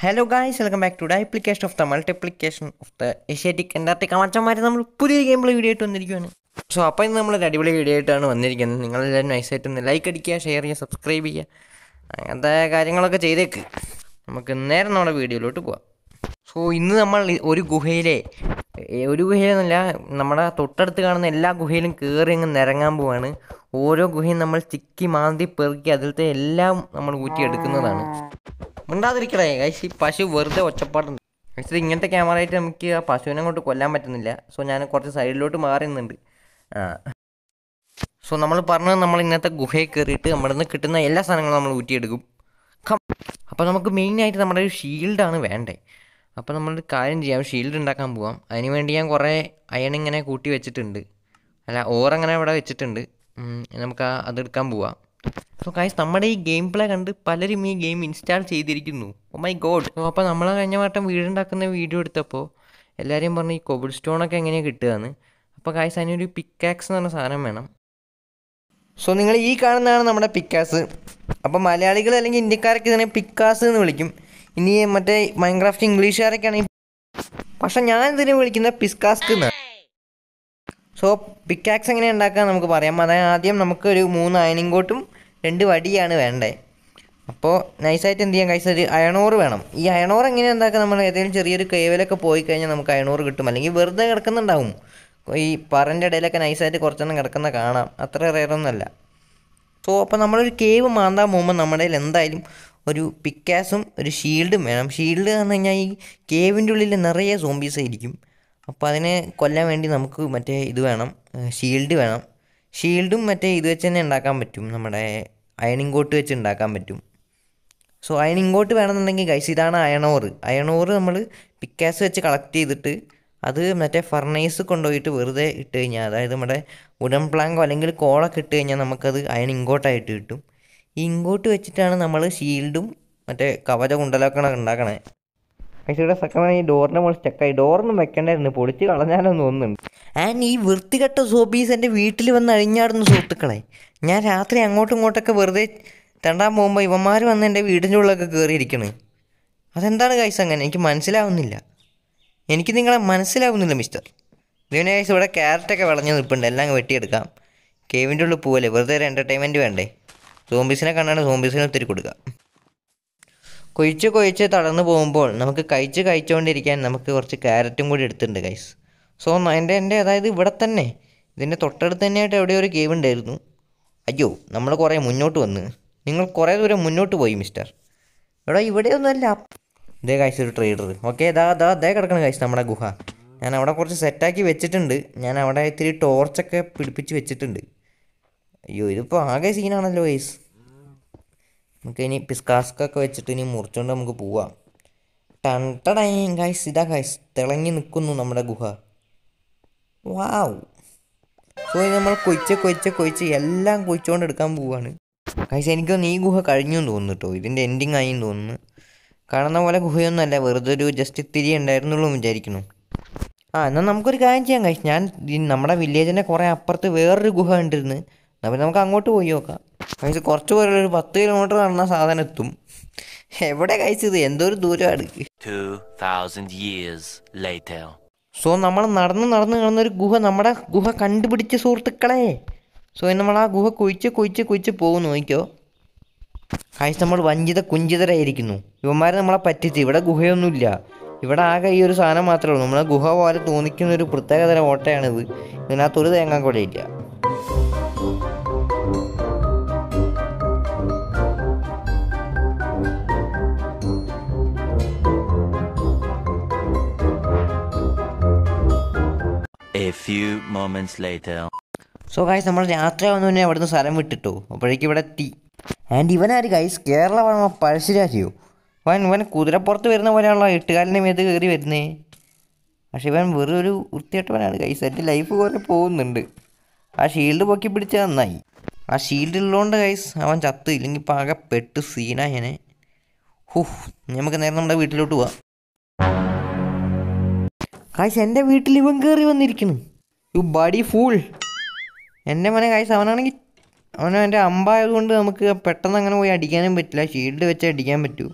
hello guys welcome back to the application of the multiplication of the Asiatic Antarctic അമച്ചന്മാർ നമ്മൾ പുതിയ game video ആയിട്ട് വന്നിരിക്കുകയാണ് so അപ്പോൾ ഇന്ന് നമ്മളൊരു അടിപൊളി വീഡിയോ ആയിട്ടാണ് വന്നിരിക്കുന്നത് നിങ്ങളെല്ലാവരും നൈസായിട്ട് ഒന്ന് ലൈക്ക് അടിക്കുക ഷെയർ ചെയ്യുക സബ്സ്ക്രൈബ് ചെയ്യുക അങ്ങനത്തെ കാര്യങ്ങളൊക്കെ ചെയ്തേക്ക് നമുക്ക് നേരെ നമ്മുടെ വീഡിയോയിലോട്ട് പോവാം സോ ഇന്ന് നമ്മൾ ഒരു ഗുഹയിലെ ഒരു ഗുഹയിലൊന്നുമില്ല നമ്മുടെ തൊട്ടടുത്ത് കാണുന്ന എല്ലാ ഗുഹയിലും കയറി അങ്ങ് നിരങ്ങാൻ പോവാണ് ഓരോ ഗുഹയും നമ്മൾ ചിക്കി മാന്തി പെറുക്കി അതിലത്തെ എല്ലാം നമ്മൾ ഊറ്റിയെടുക്കുന്നതാണ് മിണ്ടാതിരിക്കടേ കഴിച്ച് ഈ പശു വെറുതെ ഒച്ചപ്പാടുണ്ട് കഴിച്ചത് ഇങ്ങനത്തെ ക്യാമറ ആയിട്ട് നമുക്ക് ആ പശുവിനെ കൊണ്ട് കൊല്ലാൻ പറ്റുന്നില്ല സോ ഞാൻ കുറച്ച് സൈഡിലോട്ട് മാറുന്നുണ്ട് ആ സോ നമ്മൾ പറഞ്ഞത് നമ്മൾ ഇന്നത്തെ ഗുഹയിൽ കയറിയിട്ട് നമ്മുടെ നിന്ന് കിട്ടുന്ന എല്ലാ സാധനങ്ങളും നമ്മൾ ഊറ്റിയെടുക്കും അപ്പം നമുക്ക് മെയിനായിട്ട് നമ്മുടെ ഒരു ഷീൽഡാണ് വേണ്ടേ അപ്പോൾ നമ്മൾ കാര്യം ചെയ്യാം ഷീൽഡ് ഉണ്ടാക്കാൻ പോവാം അതിന് വേണ്ടി ഞാൻ കുറേ അയൺ ഇങ്ങനെ കൂട്ടി വെച്ചിട്ടുണ്ട് അല്ല ഓർ അങ്ങനെ ഇവിടെ വെച്ചിട്ടുണ്ട് നമുക്ക് അതെടുക്കാൻ പോവാം സോ കായ്സ് നമ്മുടെ ഈ ഗെയിം പ്ലേ കണ്ട് പലരും ഈ ഗെയിം ഇൻസ്റ്റാൾ ചെയ്തിരിക്കുന്നു ഓ oh മൈ ഗോഡ് അപ്പോൾ നമ്മൾ കഴിഞ്ഞ വട്ടം വീടുണ്ടാക്കുന്ന വീഡിയോ എടുത്തപ്പോൾ എല്ലാവരെയും പറഞ്ഞു ഈ കോബിൾ സ്റ്റോണൊക്കെ എങ്ങനെയാണ് കിട്ടുകയെന്ന് അപ്പോൾ കായ്സ് അതിനൊരു പിക്കാക്സ് എന്ന് പറഞ്ഞ സാധനം വേണം സോ നിങ്ങൾ ഈ കാണുന്നതാണ് നമ്മുടെ പിക്കാസ് അപ്പോൾ മലയാളികൾ അല്ലെങ്കിൽ ഇന്ത്യക്കാരൊക്കെ ഇതിനെ പിക്കാസ് എന്ന് വിളിക്കും ഇനി മറ്റേ മൈൻക്രാഫ്റ്റ് ഇംഗ്ലീഷുകാരൊക്കെയാണ് പക്ഷെ ഞാൻ ഇതിനെ വിളിക്കുന്നത് പിസ്കാസ്ക് എന്നാണ് സോ പിക്കാക്സ് എങ്ങനെ ഉണ്ടാക്കുക നമുക്ക് പറയാം അതായത് ആദ്യം നമുക്കൊരു മൂന്ന് അയണിങ് കോട്ടും രണ്ട് വടിയാണ് വേണ്ടേ അപ്പോൾ നൈസായിട്ട് എന്ത് ചെയ്യാം കഴിച്ചാൽ ഒരു അയണോറ് വേണം ഈ അയണോർ എങ്ങനെ ഉണ്ടാക്കുക നമ്മൾ ഏതെങ്കിലും ചെറിയൊരു കേവലൊക്കെ പോയി കഴിഞ്ഞാൽ നമുക്ക് അയണോറ് കിട്ടും അല്ലെങ്കിൽ വെറുതെ കിടക്കുന്നുണ്ടാവും ഈ പറൻ്റെ ഇടയിലൊക്കെ നൈസായിട്ട് കുറച്ചെണ്ണം കിടക്കുന്ന കാണാം അത്ര റേറൊന്നുമല്ല സോ അപ്പോൾ നമ്മളൊരു കേവ് മാന്താൻ പോകുമ്പോൾ നമ്മുടെ കയ്യിൽ എന്തായാലും ഒരു പിക്കാസും ഒരു ഷീൽഡും വേണം ഷീൽഡ് എന്ന് കഴിഞ്ഞാൽ ഈ കേവിൻ്റെ ഉള്ളിൽ നിറയെ സോംബീസ് ആയിരിക്കും അപ്പോൾ അതിനെ കൊല്ലാൻ വേണ്ടി നമുക്ക് മറ്റേ ഇത് വേണം ഷീൽഡ് വേണം ഷീൽഡും മറ്റേ ഇത് വെച്ച് തന്നെ ഉണ്ടാക്കാൻ പറ്റും നമ്മുടെ അയണിങ് കോട്ട് വെച്ച് ഉണ്ടാക്കാൻ പറ്റും സോ അയണിങ് കോട്ട് വേണമെന്നുണ്ടെങ്കിൽ ഗൈസ് ഇതാണ് അയണോർ അയണോർ നമ്മൾ പിക്കാസ് വെച്ച് കളക്ട് ചെയ്തിട്ട് അത് മറ്റേ ഫർണൈസ് കൊണ്ടുപോയിട്ട് വെറുതെ ഇട്ട് കഴിഞ്ഞാൽ അതായത് നമ്മുടെ ഉടൻ പ്ലാങ്കോ അല്ലെങ്കിൽ കോളൊക്കെ ഇട്ട് കഴിഞ്ഞാൽ നമുക്കത് അയൺ കിട്ടും ഇങ്ങോട്ട് വെച്ചിട്ടാണ് നമ്മൾ ഷീൽഡും മറ്റേ കവച കുണ്ടലൊക്കെ ഉണ്ടാക്കണേ പക്ഷേ ഇവിടെ സെക്കൻഡ് ഈ ഡോറിൻ്റെ മുകളിൽ സ്റ്റക്കായി ഡോറിനും വെക്കേണ്ടായിരുന്നു പൊളിച്ച് കളഞ്ഞാലൊന്നും ഒന്നുണ്ട് ആൻഡ് ഈ വൃത്തികെട്ട സോബീസ് എൻ്റെ വീട്ടിൽ വന്ന് അഴിഞ്ഞാടുന്ന സുഹൃത്തുക്കളെ ഞാൻ രാത്രി അങ്ങോട്ടും ഇങ്ങോട്ടൊക്കെ വെറുതെ തണ്ടാൻ പോകുമ്പോൾ ഇവന്മാർ വന്ന് എൻ്റെ വീടിൻ്റെ ഉള്ളിലൊക്കെ കയറിയിരിക്കണേ അതെന്താണ് കൈസ് അങ്ങനെ എനിക്ക് മനസ്സിലാവുന്നില്ല എനിക്ക് നിങ്ങളെ മനസ്സിലാവുന്നില്ല മിസ്റ്റർ ദിവന കൈസ് ഇവിടെ ക്യാരറ്റൊക്കെ വിളഞ്ഞ് നിൽപ്പുണ്ട് എല്ലാം വെട്ടിയെടുക്കാം കേവിൻ്റെ ഉള്ളിൽ പോവല്ലേ വെറുതെ ഒരു എൻ്റർടൈൻമെൻറ്റ് വേണ്ടേ സോംബീസിനെ കണ്ടാണ് സോംബീസിനെ ഒത്തിരി കൊടുക്കുക കൊഴിച്ച് കൊഴിച്ച് തളർന്നു പോകുമ്പോൾ നമുക്ക് കഴിച്ച് കഴിച്ചുകൊണ്ടിരിക്കാൻ നമുക്ക് കുറച്ച് ക്യാരറ്റും കൂടി എടുത്തിട്ടുണ്ട് ഗൈസ് സോ എൻ്റെ എൻ്റെ അതായത് ഇവിടെ തന്നെ ഇതിൻ്റെ തൊട്ടടുത്ത് തന്നെയായിട്ട് എവിടെയോ ഒരു ഗെയിം ഉണ്ടായിരുന്നു അയ്യോ നമ്മൾ കുറേ മുന്നോട്ട് വന്ന് നിങ്ങൾ കുറേ ദൂരം മുന്നോട്ട് പോയി മിസ്റ്റർ എടാ ഇവിടെയൊന്നുമല്ല ഇതേ കാഴ്ച ഒരു ട്രേഡർ ഓക്കെ ദാ ദാ ദേ കിടക്കണം കാഴ്ച നമ്മുടെ ഗുഹ ഞാൻ അവിടെ കുറച്ച് സെറ്റാക്കി വെച്ചിട്ടുണ്ട് ഞാൻ അവിടെ ഇത്തിരി ടോർച്ചൊക്കെ പിടിപ്പിച്ച് വെച്ചിട്ടുണ്ട് അയ്യോ ഇതിപ്പോൾ ആകെ സീനാണല്ലോ വൈസ് നമുക്ക് ഇനി പിസ്കാസ്കൊക്കെ വെച്ചിട്ട് ഇനി മുറിച്ചുകൊണ്ട് നമുക്ക് പോവാം ടണ്ടടേ ഗൈസ് ഇതാ ഗൈസ് തിളങ്ങി നിൽക്കുന്നു നമ്മുടെ ഗുഹ വാവ് സോ നമ്മൾ കൊയ്ച്ച് കൊയ്ച്ച് കൊയ്ച്ച് എല്ലാം കൊയ്ച്ചുകൊണ്ട് എടുക്കാൻ പോവാണ് ഗൈസ് എനിക്കൊന്ന് ഈ ഗുഹ കഴിഞ്ഞു തോന്നുന്നു കേട്ടോ ഇതിൻ്റെ എൻഡിങ് ആയി തോന്നുന്നു കാണുന്ന പോലെ ഗുഹയൊന്നുമല്ല വെറുതെ ഒരു ജസ്റ്റ് ഇത്തിരി ഉണ്ടായിരുന്നുള്ളൂ വിചാരിക്കുന്നു ആ എന്നാൽ നമുക്കൊരു കാര്യം ചെയ്യാം കഴിച്ച് ഞാൻ നമ്മുടെ വില്ലേജിൻ്റെ കുറേ അപ്പുറത്ത് വേറൊരു ഗുഹ ഉണ്ടിരുന്നു അപ്പോൾ നമുക്ക് അങ്ങോട്ട് പോയി നോക്കാം കഴിച്ച് കുറച്ച് പോലെ ഒരു പത്ത് കിലോമീറ്റർ നടന്ന സാധനം എത്തും എവിടെ കഴിച്ചത് എന്തൊരു ദൂരമാണ് സോ നമ്മൾ നടന്ന് നടന്ന് കാണുന്ന ഒരു ഗുഹ നമ്മുടെ ഗുഹ കണ്ടുപിടിച്ച സുഹൃത്തുക്കളെ സോ നമ്മൾ ആ ഗുഹ കുഴിച്ച് കുഴിച്ച് കുഴിച്ച് പോകും നോക്കിയോ കഴിച്ച് നമ്മൾ വഞ്ചിത കുഞ്ചിതരായിരിക്കുന്നു ഇവന്മാരെ നമ്മളെ പറ്റിച്ച് ഇവിടെ ഗുഹയൊന്നുമില്ല ഇവിടെ ആകെ ഈ ഒരു സാധനം മാത്രമേ ഉള്ളൂ നമ്മളെ ഗുഹ പോലെ തോന്നിക്കുന്ന ഒരു പ്രത്യേകതര ഓട്ടയാണിത് ഇതിനകത്തൊരു ഒരു കൂടെ ഇല്ല few moments later so guys നമ്മൾ രാത്രി വന്നു തന്നെ അവിടുന്ന് സ്ഥലം വിട്ടിട്ടു അപ്പോഴേക്കും ഇവിടെ എത്തി ആൻഡ് ഇവനാര് ഗൈസ് കേരള വളർന്ന പഴശ്ശിരാജയോ അവൻ ഇവൻ കുതിരപ്പുറത്ത് വരുന്ന പോലെയാണല്ലോ എട്ടുകാലിൻ്റെ മേത്ത് കയറി വരുന്നേ പക്ഷെ ഇവൻ വെറൊരു വൃത്തിയായിട്ടവനാണ് ഗൈസ് എൻ്റെ ലൈഫ് പോലെ പോകുന്നുണ്ട് ആ ഷീൽഡ് പൊക്കി പിടിച്ചാൽ നന്നായി ആ ഷീൽഡ് ഉള്ളതുകൊണ്ട് ഗൈസ് അവൻ ചത്ത് ഇല്ലെങ്കിൽ പാകെ പെട്ട് സീനായനെ ഹുഹ് നമുക്ക് നേരെ നമ്മുടെ വീട്ടിലോട്ട് പോവാം ഗൈസ് എൻ്റെ വീട്ടിൽ ഇവൻ കയറി വന്നിരിക്കുന്നു യു ബഡി ഫുൾ എൻ്റെ മോനെ കൈസ് അവനാണെങ്കിൽ അവനും എൻ്റെ അമ്പായതുകൊണ്ട് നമുക്ക് പെട്ടെന്ന് അങ്ങനെ പോയി അടിക്കാനും പറ്റില്ല ഷീൽഡ് വെച്ച് അടിക്കാൻ പറ്റൂ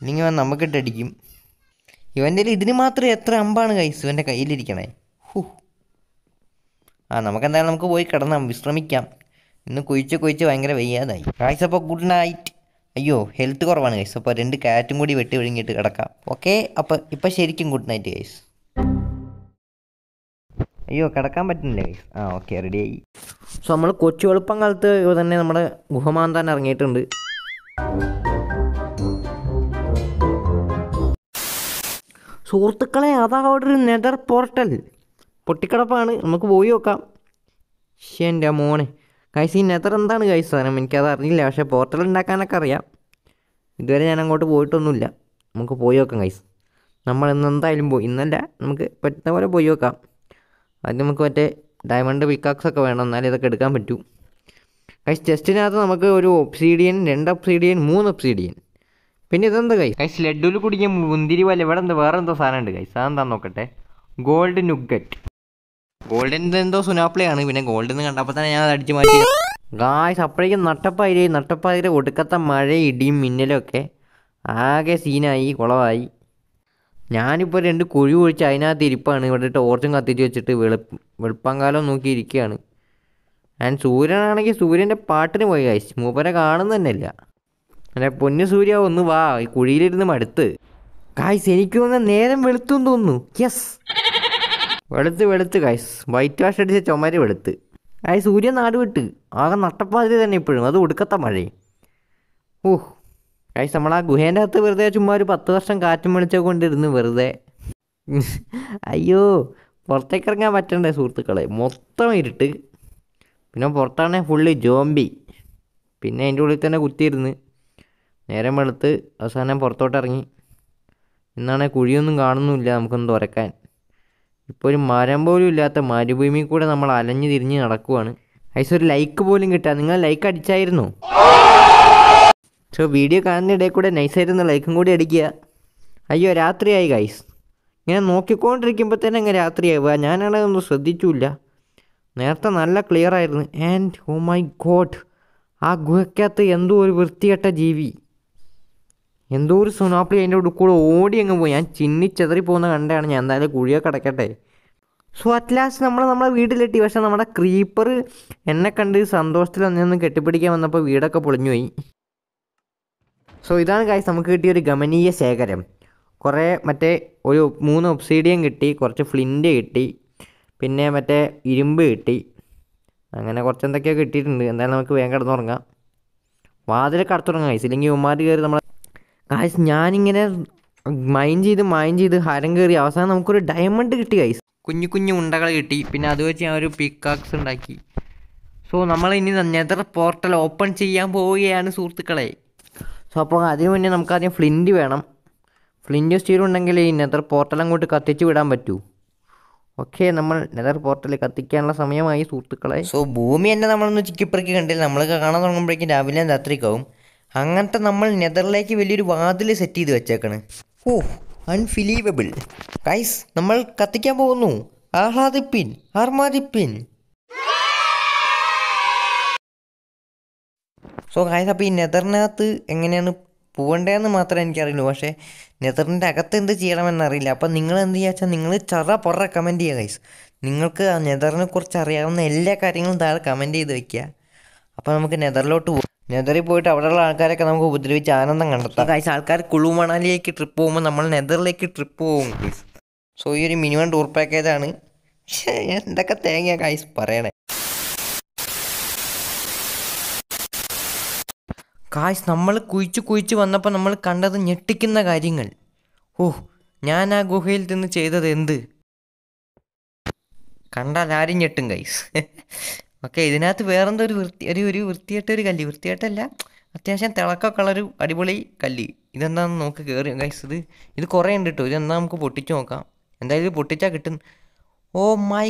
ഇല്ലെങ്കിൽ അവൻ നമുക്കിട്ട് അടിക്കും ഇവൻ്റെ ഇതിന് മാത്രം എത്ര അമ്പാണ് കൈസ് ഇവൻ്റെ കയ്യിലിരിക്കണേ ഹു ആ നമുക്കെന്തായാലും നമുക്ക് പോയി കിടന്നാം വിശ്രമിക്കാം ഇന്ന് കുഴിച്ച് കുഴിച്ച് ഭയങ്കര വയ്യാതായി കാഴ്ച അപ്പോൾ ഗുഡ് നൈറ്റ് അയ്യോ ഹെൽത്ത് കുറവാണ് കൈസ് അപ്പോൾ രണ്ട് കാറ്റും കൂടി വെട്ടി വിഴുങ്ങിയിട്ട് കിടക്കാം ഓക്കെ അപ്പോൾ ഇപ്പോൾ ശരിക്കും ഗുഡ് നൈറ്റ് കൈസ് അയ്യോ കിടക്കാൻ പറ്റുന്നില്ല ആ ഓക്കെ റെഡിയായി സോ നമ്മൾ കൊച്ചു വെളുപ്പം കാലത്ത് തന്നെ നമ്മുടെ തന്നെ ഇറങ്ങിയിട്ടുണ്ട് സുഹൃത്തുക്കളെ അതാ അവിടെ ഒരു നെതർ പോർട്ടൽ പൊട്ടിക്കിടപ്പാണ് നമുക്ക് പോയി നോക്കാം ശേ എൻ്റെ മോനെ കൈസ് ഈ നെതർ എന്താണ് കൈസ് സാധനം എനിക്കത് അറിഞ്ഞില്ല പക്ഷേ പോർട്ടൽ ഉണ്ടാക്കാനൊക്കെ അറിയാം ഇതുവരെ ഞാൻ അങ്ങോട്ട് പോയിട്ടൊന്നുമില്ല നമുക്ക് പോയി നോക്കാം കൈസ് നമ്മൾ ഇന്ന് എന്തായാലും പോയി ഇന്നല്ല നമുക്ക് പറ്റുന്ന പോലെ പോയി നോക്കാം അതിന് നമുക്ക് മറ്റേ ഡയമണ്ട് പിക്കാക്സ് ഒക്കെ വേണം എന്നാലും ഇതൊക്കെ എടുക്കാൻ പറ്റൂ കൈസ് ചെസ്റ്റിനകത്ത് നമുക്ക് ഒരു ഒപ്സീഡിയൻ രണ്ട് ഒപ്സീഡിയൻ മൂന്ന് ഒപ്സീഡിയൻ പിന്നെ ഇതെന്താ കൈസ് കൈസ് ലഡുവിൽ കുടിക്കുക മുന്തിരി പോലെ ഇവിടെ എന്താ വേറെ എന്തോ സാധനം ഉണ്ട് കൈസ് അതെന്താ നോക്കട്ടെ ഗോൾഡ് നുഗറ്റ് ഗോൾഡിൻ്റെ എന്തോ ആണ് പിന്നെ ഗോൾഡിൽ നിന്ന് കണ്ടപ്പോൾ തന്നെ ഞാൻ അത് അടിച്ചു മാറ്റി ഗായ്സ് അപ്പോഴേക്കും നട്ടപ്പാതിരി നട്ടപ്പാതിരി ഒടുക്കത്തെ മഴ ഇടിയും മിന്നലും ഒക്കെ ആകെ സീനായി കുളമായി ഞാനിപ്പോൾ രണ്ട് കുഴി ഒഴിച്ച് അതിനകത്ത് ഇരിപ്പാണ് ഇവിടെ ടോർച്ചും കത്തിച്ച് വെച്ചിട്ട് വെളു വെളുപ്പാങ്കാലം നോക്കി ഇരിക്കുകയാണ് ആൻഡ് സൂര്യനാണെങ്കിൽ സൂര്യൻ്റെ പാട്ടിന് പോയി കഴിച്ചു മൂപ്പരെ കാണുന്നു തന്നെയില്ല അല്ലെ പൊന്നു സൂര്യ ഒന്ന് വാ ഈ കുഴിയിലിരുന്ന് മടുത്ത് കായ്സ് എനിക്ക് തോന്നുന്ന നേരം വെളുത്തു തോന്നുന്നു യെസ് വെളുത്ത് വെളുത്ത് കായ്സ് വൈറ്റ് വാഷ് അടിച്ച ചുമര് വെളുത്ത് ആ സൂര്യൻ നാട് വിട്ട് ആകെ നട്ടപ്പാതിരി തന്നെ ഇപ്പോഴും അത് ഒടുക്കത്ത മഴയും ഓഹ് കഴിച്ച് നമ്മൾ ആ ഗുഹേൻ്റെ അകത്ത് വെറുതെ ചുമ്മാ ഒരു പത്ത് വർഷം കാറ്റും വെളിച്ചം കൊണ്ടിരുന്ന് വെറുതെ അയ്യോ പുറത്തേക്ക് ഇറങ്ങാൻ പറ്റണ്ടേ സുഹൃത്തുക്കളെ മൊത്തം ഇരുട്ട് പിന്നെ പുറത്താണെങ്കിൽ ഫുള്ള് ജോംബി പിന്നെ അതിൻ്റെ ഉള്ളിൽ തന്നെ കുത്തിയിരുന്ന് നേരം വെളുത്ത് അവസാനം പുറത്തോട്ട് ഇറങ്ങി ഇന്നാണെ കുഴിയൊന്നും കാണുന്നുമില്ല നമുക്കൊന്ന് തുറക്കാൻ ഇപ്പോൾ ഒരു മരം പോലും ഇല്ലാത്ത മരുഭൂമി കൂടെ നമ്മൾ അലഞ്ഞു തിരിഞ്ഞ് നടക്കുവാണ് ഐസ് ഒരു ലൈക്ക് പോലും കിട്ടുക നിങ്ങൾ ലൈക്ക് അടിച്ചായിരുന്നു സോ വീഡിയോ കാണുന്നിടയിൽ കൂടെ നൈസായിരുന്നു ലൈക്കും കൂടി അടിക്കുക അയ്യോ രാത്രിയായി ഗൈസ് ഇങ്ങനെ നോക്കിക്കൊണ്ടിരിക്കുമ്പോൾ തന്നെ അങ്ങ് രാത്രിയാവുക ഞാനാണതൊന്നും ശ്രദ്ധിച്ചില്ല നേരത്തെ നല്ല ക്ലിയർ ആയിരുന്നു ആൻഡ് ഓ മൈ ഗോഡ് ആ ഗുഹയ്ക്കകത്ത് എന്തോ ഒരു വൃത്തികെട്ട ജീവി എന്തോ ഒരു സുനാപ്പിളി അതിൻ്റെ കൂടെ ഓടി അങ്ങ് പോയി ഞാൻ ചിന്നി ചെതറി പോകുന്ന കണ്ടാണ് ഞാൻ എന്തായാലും കുഴിയെ കിടക്കട്ടെ സോ അറ്റ്ലാസ്റ്റ് നമ്മൾ നമ്മളെ വീട്ടിലെത്തി പക്ഷേ നമ്മുടെ ക്രീപ്പർ എന്നെ കണ്ട് സന്തോഷത്തിൽ അന്നൊന്ന് കെട്ടിപ്പിടിക്കാൻ വന്നപ്പോൾ വീടൊക്കെ പൊളിഞ്ഞുപോയി സോ ഇതാണ് കാര്യം നമുക്ക് കിട്ടിയ ഒരു ഗമനീയ ശേഖരം കുറേ മറ്റേ ഒരു മൂന്ന് ഒബ്സീഡിയം കിട്ടി കുറച്ച് ഫ്ലിൻ്റ് കിട്ടി പിന്നെ മറ്റേ ഇരുമ്പ് കിട്ടി അങ്ങനെ കുറച്ച് എന്തൊക്കെയോ കിട്ടിയിട്ടുണ്ട് എന്തായാലും നമുക്ക് വേഗം കിടന്നുറങ്ങാം വാതിലൊക്കെ അടത്തുറങ്ങാം കഴിച്ചു ഇല്ലെങ്കിൽ ഉമ്മാർ കയറി നമ്മൾ കാശ് ഞാനിങ്ങനെ മൈൻഡ് ചെയ്ത് മൈൻഡ് ചെയ്ത് ഹരം കയറി അവസാനം നമുക്കൊരു ഡയമണ്ട് കിട്ടി കൈസ് കുഞ്ഞു കുഞ്ഞു ഉണ്ടകൾ കിട്ടി പിന്നെ അത് വെച്ച് ഞാൻ ഒരു പിക്കാക്സ് ഉണ്ടാക്കി സോ നമ്മളിനി നെതർ പോർട്ടൽ ഓപ്പൺ ചെയ്യാൻ പോവുകയാണ് സുഹൃത്തുക്കളെ സോ അപ്പോൾ അതിന് മുന്നേ നമുക്ക് ആദ്യം ഫ്ലിൻ്റ് വേണം ഫ്ലിൻ്റ് സ്റ്റീൽ ഉണ്ടെങ്കിൽ ഈ നെതർ പോർട്ടൽ അങ്ങോട്ട് കത്തിച്ച് വിടാൻ പറ്റൂ ഓക്കെ നമ്മൾ നെതർ പോർട്ടൽ കത്തിക്കാനുള്ള സമയമായി സുഹൃത്തുക്കളെ സോ ഭൂമി തന്നെ നമ്മളൊന്ന് ചിക്കിപ്പറക്കി കണ്ടില്ല നമ്മൾ കാണാൻ തുടങ്ങുമ്പോഴേക്കും രാവിലെ രാത്രിക്കാവും അങ്ങനത്തെ നമ്മൾ നെതറിലേക്ക് വലിയൊരു വാതിൽ സെറ്റ് ചെയ്ത് വെച്ചേക്കണ് ഓ അൺഫിലീവബിൾ കൈസ് നമ്മൾ കത്തിക്കാൻ പോകുന്നു ആഹ്ലാദിപ്പിൻ ആർമാദിപ്പിൻ സോ ഗായ്സ് അപ്പോൾ ഈ നെതറിനകത്ത് എങ്ങനെയാണ് പോകേണ്ടതെന്ന് മാത്രമേ എനിക്കറിയുള്ളൂ പക്ഷേ നെതറിൻ്റെ അകത്ത് എന്ത് ചെയ്യണമെന്നറിയില്ല അപ്പോൾ നിങ്ങൾ എന്ത് ചെയ്യുക വെച്ചാൽ നിങ്ങൾ ചെറ പുറ കമൻറ്റ് ചെയ്യുക ഗൈസ് നിങ്ങൾക്ക് ആ നെതറിനെ കുറിച്ച് അറിയാവുന്ന എല്ലാ കാര്യങ്ങളും താഴെ കമൻറ്റ് ചെയ്ത് വെക്കുക അപ്പോൾ നമുക്ക് നെതറിലോട്ട് പോകും നെതറിൽ പോയിട്ട് അവിടെയുള്ള ആൾക്കാരൊക്കെ നമുക്ക് ഉപദ്രവിച്ച് ആനന്ദം കണ്ടെത്താം ഗൈസ് ആൾക്കാർ കുളു മണാലിയിലേക്ക് ട്രിപ്പ് പോകുമ്പോൾ നമ്മൾ നെതറിലേക്ക് ട്രിപ്പ് പോകും ഗൈസ് സോ ഈ ഒരു മിനിമം ടൂർ പാക്കേജാണ് എന്തൊക്കെ തേങ്ങ ഗൈസ് പറയണേ കാശ് നമ്മൾ കുഴിച്ച് കുഴിച്ച് വന്നപ്പോൾ നമ്മൾ കണ്ടത് ഞെട്ടിക്കുന്ന കാര്യങ്ങൾ ഓഹ് ഞാൻ ആ ഗുഹയിൽ നിന്ന് ചെയ്തത് എന്ത് കണ്ടാൽ ആരും ഞെട്ടും കൈസ് ഓക്കെ ഇതിനകത്ത് വേറെന്തോ ഒരു വൃത്തി ഒരു ഒരു വൃത്തിയായിട്ട് ഒരു കല്ലി വൃത്തിയായിട്ടല്ല അത്യാവശ്യം തിളക്കമൊക്കെയുള്ള ഉള്ളൊരു അടിപൊളി കല്ലി ഇതെന്താണെന്ന് നോക്ക് കയറി കൈസ് ഇത് ഇത് കുറേ ഉണ്ട് കേട്ടോ ഇതെന്താ നമുക്ക് പൊട്ടിച്ച് നോക്കാം എന്തായാലും ഇത് പൊട്ടിച്ചാൽ കിട്ടും ഓ മൈ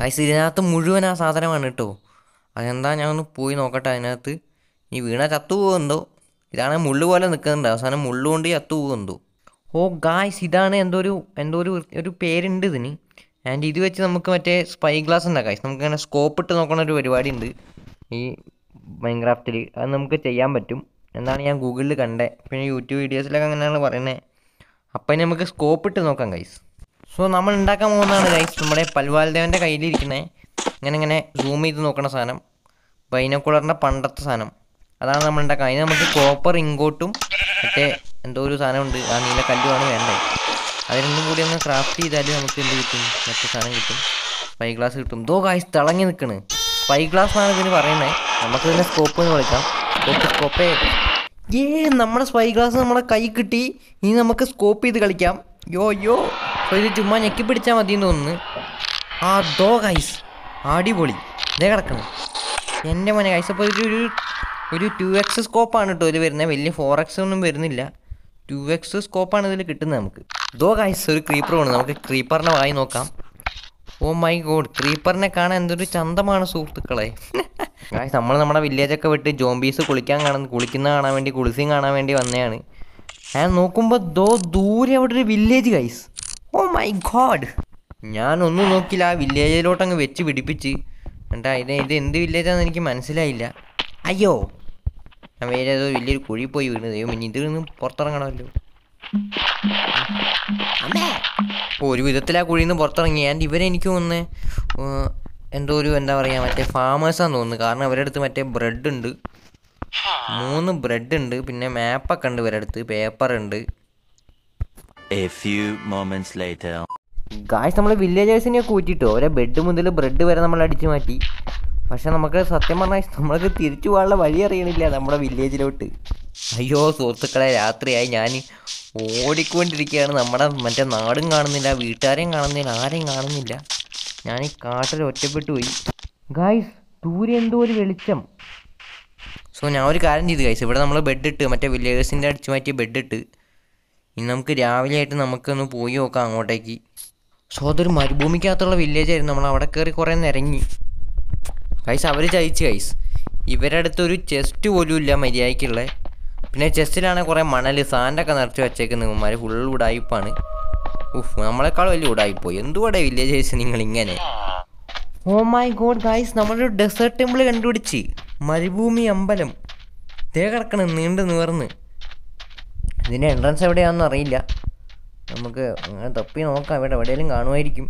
കൈസ് ഇതിനകത്ത് മുഴുവൻ ആ സാധനമാണ് കേട്ടോ അതെന്താ ഞാൻ ഒന്ന് പോയി നോക്കട്ടെ അതിനകത്ത് ഈ വീണ ചത്തുപോകുന്നുണ്ടോ ഇതാണ് മുള്ളു പോലെ നിൽക്കുന്നുണ്ട് അവസാനം മുള്ളുകൊണ്ട് ചത്തുപോകുന്നുണ്ടോ ഓ ഗായ്സ് ഇതാണ് എന്തോ ഒരു എന്തോ ഒരു ഒരു പേരുണ്ട് ഇതിന് ആൻഡ് ഇത് വെച്ച് നമുക്ക് മറ്റേ സ്പൈ ഗ്ലാസ് ഉണ്ടാക്കാം ഗായ്സ് അങ്ങനെ സ്കോപ്പ് ഇട്ട് നോക്കണ ഒരു പരിപാടി ഉണ്ട് ഈ മൈൻക്രാഫ്റ്റിൽ അത് നമുക്ക് ചെയ്യാൻ പറ്റും എന്നാണ് ഞാൻ ഗൂഗിളിൽ കണ്ടത് പിന്നെ യൂട്യൂബ് വീഡിയോസിലൊക്കെ അങ്ങനെയാണ് പറയുന്നത് അപ്പം നമുക്ക് സ്കോപ്പ് ഇട്ട് നോക്കാം ഗൈസ് സോ നമ്മൾ ഉണ്ടാക്കാൻ പോകുന്നതാണ് ഗൈസ് നമ്മുടെ പൽവാൽദേവൻ്റെ കയ്യിലിരിക്കുന്നത് ഇങ്ങനെ ഇങ്ങനെ സൂം ചെയ്ത് നോക്കുന്ന സാധനം ബൈനോക്കുളറിൻ്റെ പണ്ടത്തെ സാധനം അതാണ് നമ്മൾ ഉണ്ടാക്കുക അതിന് നമുക്ക് കോപ്പർ ഇങ്കോട്ടും മറ്റേ എന്തോ ഒരു സാധനമുണ്ട് ആ നീല കല്ലുമാണ് വേണ്ടത് അതിനൊന്നും കൂടി ഒന്ന് ക്രാഫ്റ്റ് ചെയ്താൽ നമുക്ക് എന്ത് കിട്ടും മറ്റേ സാധനം കിട്ടും സ്പൈ ഗ്ലാസ് കിട്ടും ദോ കാശ് തിളങ്ങി നിൽക്കണ് സ്പൈ ഗ്ലാസ് ആണ് ഇതിന് പറയുന്നത് നമുക്ക് ഇതിനെ സ്കോപ്പ് എന്ന് വിളിക്കാം സ്കോപ്പ് സ്കോപ്പേ ഏ നമ്മുടെ സ്പൈ ഗ്ലാസ് നമ്മുടെ കൈ കിട്ടി ഇനി നമുക്ക് സ്കോപ്പ് ചെയ്ത് കളിക്കാം യോ യോ ഇത് ചുമ്മാ ഞെക്കി പിടിച്ചാൽ മതി എന്ന് തോന്നുന്നു ആ ദോ ഗൈസ് അടിപൊളി ഇതേ കിടക്കണം എൻ്റെ മോനെ ഗൈസ് അപ്പോൾ ഒരു ഒരു ടു എക്സ് സ്കോപ്പാണ് കേട്ടോ ഇതിൽ വരുന്നത് വലിയ ഫോർ എക്സ് ഒന്നും വരുന്നില്ല ടു എക്സ് സ്കോപ്പാണ് ഇതിൽ കിട്ടുന്നത് നമുക്ക് ദോ ഗൈസ് ഒരു ക്രീപ്പർ വേണം നമുക്ക് ക്രീപ്പറിനെ വായി നോക്കാം ഓ മൈ ഗോഡ് ക്രീപ്പറിനെ കാണാൻ എന്തൊരു ചന്തമാണ് സുഹൃത്തുക്കളെ ഗായ്സ് നമ്മൾ നമ്മുടെ വില്ലേജൊക്കെ വിട്ട് ജോംബീസ് കുളിക്കാൻ കാണാൻ കുളിക്കുന്ന കാണാൻ വേണ്ടി കുളിസിയും കാണാൻ വേണ്ടി വന്നതാണ് ഞാൻ നോക്കുമ്പോൾ ദോ ദൂരെ അവിടെ ഒരു village guys oh my god ഞാൻ ഒന്നും നോക്കില്ല ആ വില്ലേജിലോട്ട് വെച്ച് പിടിപ്പിച്ച് എന്താ ഇത് ഇത് എന്ത് വില്ലേജാണെന്ന് എനിക്ക് മനസ്സിലായില്ല അയ്യോ ഞാൻ വേറെ ഏതോ വലിയൊരു കുഴി പോയി വീണത് ഇനി ഇതിൽ നിന്നും പുറത്തിറങ്ങണമല്ലോ അമ്മേ ഒരു വിധത്തിലാ ആ കുഴിയിൽ നിന്ന് പുറത്തിറങ്ങി ആൻഡ് ഇവരെനിക്ക് ഒന്ന് എന്തോ ഒരു എന്താ പറയുക മറ്റേ ഫാമേഴ്സാന്ന് തോന്നുന്നു കാരണം അവരുടെ അടുത്ത് മറ്റേ ബ്രെഡ് ഉണ്ട് മൂന്ന് ബ്രെഡ് ഉണ്ട് പിന്നെ മാപ്പൊക്കെ ഉണ്ട് ഇവരുടെ അടുത്ത് പേപ്പർ ഉണ്ട് ഗായ്സ് നമ്മൾ വില്ലേജേഴ്സിനെ കൂറ്റിട്ടോ അവരെ ബെഡ് മുതൽ ബ്രെഡ് വരെ നമ്മൾ അടിച്ചു മാറ്റി പക്ഷെ നമുക്ക് സത്യം പറഞ്ഞാൽ നമ്മൾക്ക് തിരിച്ചു പോകാനുള്ള വഴി അറിയണില്ല നമ്മുടെ വില്ലേജിലോട്ട് അയ്യോ സുഹൃത്തുക്കളെ രാത്രിയായി ഞാൻ ഓടിക്കൊണ്ടിരിക്കുകയാണ് നമ്മുടെ മറ്റേ നാടും കാണുന്നില്ല വീട്ടുകാരെയും കാണുന്നില്ല ആരെയും കാണുന്നില്ല ഞാൻ ഈ കാട്ടിൽ ഒറ്റപ്പെട്ടു പോയി ഗായ്സ് ദൂരെ എന്തോ ഒരു വെളിച്ചം സോ ഞാൻ ഒരു കാര്യം ചെയ്തു ഗൈസ് ഇവിടെ നമ്മൾ ബെഡ് ഇട്ട് മറ്റേ വില്ലേജേഴ്സിൻ്റെ അടിച്ചു മാറ്റി ബെഡ് ഇട്ട് ഇനി നമുക്ക് രാവിലെ ആയിട്ട് നമുക്കൊന്ന് പോയി നോക്കാം അങ്ങോട്ടേക്ക് സോ അതൊരു മരുഭൂമിക്കകത്തുള്ള വില്ലേജായിരുന്നു നമ്മൾ അവിടെ കയറി കുറേ നിരങ്ങി ഗൈസ് അവർ ജയിച്ച് ഗൈസ് ഇവരുടെ അടുത്തൊരു ചെസ്റ്റ് പോലും ഇല്ല മര്യാദയ്ക്കുള്ളത് പിന്നെ ചെസ്റ്റിലാണ് കുറേ മണൽ സാൻഡൊക്കെ നിറച്ച് വെച്ചേക്കുന്ന ഇവന്മാർ ഫുൾ ഉടായിപ്പാണ് ഉഫ് നമ്മളെക്കാൾ വലിയ ഉടായിപ്പോയി എന്തുകൂടെ വില്ലേജേഴ്സ് നിങ്ങൾ ഇങ്ങനെ oh oh my god guys നമ്മളൊരു ഡെസേർട്ട് ടെമ്പിൾ കണ്ടുപിടിച്ച് മരുഭൂമി അമ്പലം തേ കിടക്കണം നീണ്ട് നിവർന്ന് ഇതിൻ്റെ എൻട്രൻസ് എവിടെയാണെന്ന് അറിയില്ല നമുക്ക് തപ്പി നോക്കാം ഇവിടെ എവിടെയെങ്കിലും കാണുമായിരിക്കും